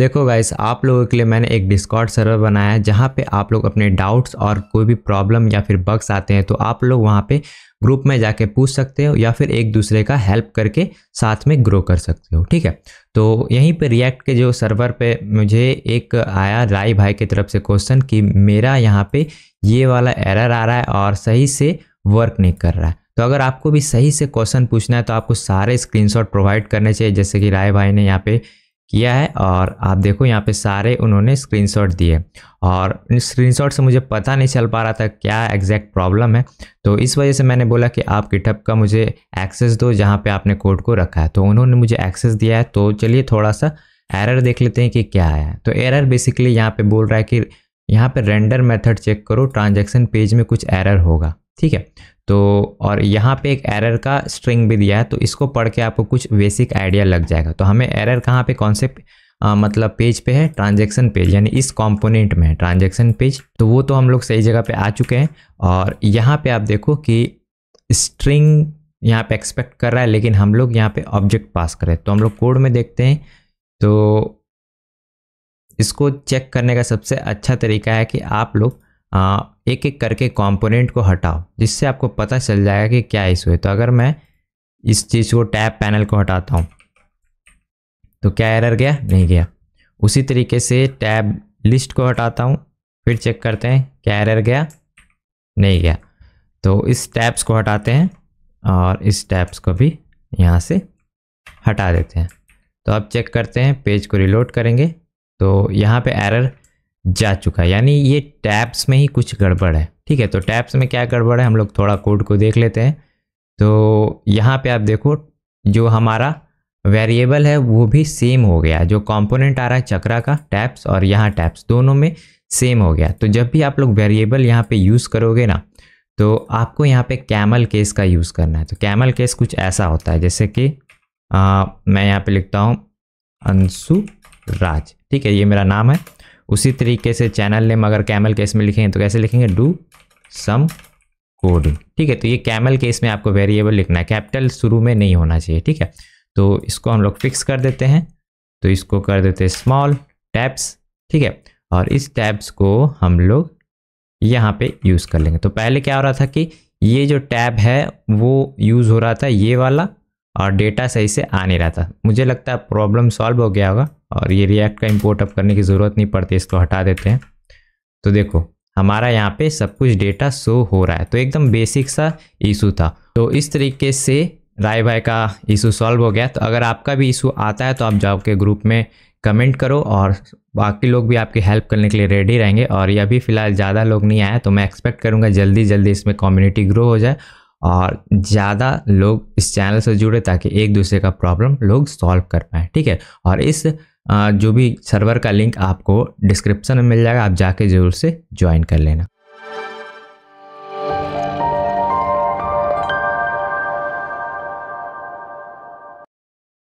देखो गाइस आप लोगों के लिए मैंने एक डिस्कॉर्ड सर्वर बनाया है जहाँ पे आप लोग अपने डाउट्स और कोई भी प्रॉब्लम या फिर बग्स आते हैं तो आप लोग वहाँ पे ग्रुप में जाके पूछ सकते हो या फिर एक दूसरे का हेल्प करके साथ में ग्रो कर सकते हो ठीक है तो यहीं पे रिएक्ट के जो सर्वर पे मुझे एक आया राय भाई की तरफ से क्वेश्चन कि मेरा यहाँ पर ये वाला एरर आ रहा है और सही से वर्क नहीं कर रहा है तो अगर आपको भी सही से क्वेश्चन पूछना है तो आपको सारे स्क्रीनशॉट प्रोवाइड करने चाहिए जैसे कि राय भाई ने यहाँ पे किया है और आप देखो यहाँ पे सारे उन्होंने स्क्रीनशॉट दिए और इन स्क्रीनशॉट से मुझे पता नहीं चल पा रहा था क्या एग्जैक्ट प्रॉब्लम है तो इस वजह से मैंने बोला कि आप गिटअप का मुझे एक्सेस दो जहाँ पे आपने कोड को रखा है तो उन्होंने मुझे एक्सेस दिया है तो चलिए थोड़ा सा एरर देख लेते हैं कि क्या है तो एरर बेसिकली यहाँ पर बोल रहा है कि यहाँ पर रेंडर मेथड चेक करो ट्रांजेक्शन पेज में कुछ एरर होगा ठीक है तो और यहाँ पे एक एरर का स्ट्रिंग भी दिया है तो इसको पढ़ के आपको कुछ बेसिक आइडिया लग जाएगा तो हमें एरर कहाँ पे कॉन्सेप्ट आ, मतलब पेज पे है ट्रांजैक्शन पेज यानी इस कंपोनेंट में है ट्रांजेक्शन पेज तो वो तो हम लोग सही जगह पे आ चुके हैं और यहाँ पे आप देखो कि स्ट्रिंग यहाँ पे एक्सपेक्ट कर रहा है लेकिन हम लोग यहाँ पे ऑब्जेक्ट पास करें तो हम लोग कोड में देखते हैं तो इसको चेक करने का सबसे अच्छा तरीका है कि आप लोग एक एक करके कंपोनेंट को हटाओ जिससे आपको पता चल जाएगा कि क्या इशू है तो अगर मैं इस चीज़ को टैब पैनल को हटाता हूँ तो क्या एरर गया नहीं गया उसी तरीके से टैब लिस्ट को हटाता हूँ फिर चेक करते हैं क्या एरर गया नहीं गया तो इस टैब्स को हटाते हैं और इस टैब्स को भी यहाँ से हटा देते हैं तो अब चेक करते हैं पेज को रिलोड करेंगे तो यहाँ पे एरर जा चुका है यानी ये टैब्स में ही कुछ गड़बड़ है ठीक है तो टैब्स में क्या गड़बड़ है हम लोग थोड़ा कोड को देख लेते हैं तो यहाँ पे आप देखो जो हमारा वेरिएबल है वो भी सेम हो गया जो कंपोनेंट आ रहा है चक्रा का टैप्स और यहाँ टैप्स दोनों में सेम हो गया तो जब भी आप लोग वेरिएबल यहाँ पे यूज़ करोगे ना तो आपको यहाँ पे कैमल केस का यूज़ करना है तो कैमल केस कुछ ऐसा होता है जैसे कि आ, मैं यहाँ पे लिखता हूँ अंशु राज ठीक है ये मेरा नाम है उसी तरीके से चैनल नेम अगर कैमल केस में लिखेंगे तो कैसे लिखेंगे डू सम कोडिंग ठीक है तो ये कैमल केस में आपको वेरिएबल लिखना है कैपिटल शुरू में नहीं होना चाहिए ठीक है तो इसको हम लोग फिक्स कर देते हैं तो इसको कर देते हैं स्मॉल टैब्स ठीक है और इस टैब्स को हम लोग यहाँ पे यूज़ कर लेंगे तो पहले क्या हो रहा था कि ये जो टैब है वो यूज़ हो रहा था ये वाला और डेटा सही से आ नहीं रहा था मुझे लगता है प्रॉब्लम सॉल्व हो गया होगा और ये रिएक्ट का इम्पोर्ट अप करने की ज़रूरत नहीं पड़ती इसको हटा देते हैं तो देखो हमारा यहाँ पे सब कुछ डेटा शो हो रहा है तो एकदम बेसिक सा इशू था तो इस तरीके से राय भाई का इशू सॉल्व हो गया तो अगर आपका भी इशू आता है तो आप जाओ के ग्रुप में कमेंट करो और बाकी लोग भी आपकी हेल्प करने के लिए रेडी रहेंगे और ये अभी फ़िलहाल ज़्यादा लोग नहीं आया तो मैं एक्सपेक्ट करूँगा जल्दी जल्दी इसमें कम्युनिटी ग्रो हो जाए और ज़्यादा लोग इस चैनल से जुड़े ताकि एक दूसरे का प्रॉब्लम लोग सॉल्व कर पाएँ ठीक है और इस जो भी सर्वर का लिंक आपको डिस्क्रिप्शन में मिल जाएगा आप जाके ज़रूर से ज्वाइन कर लेना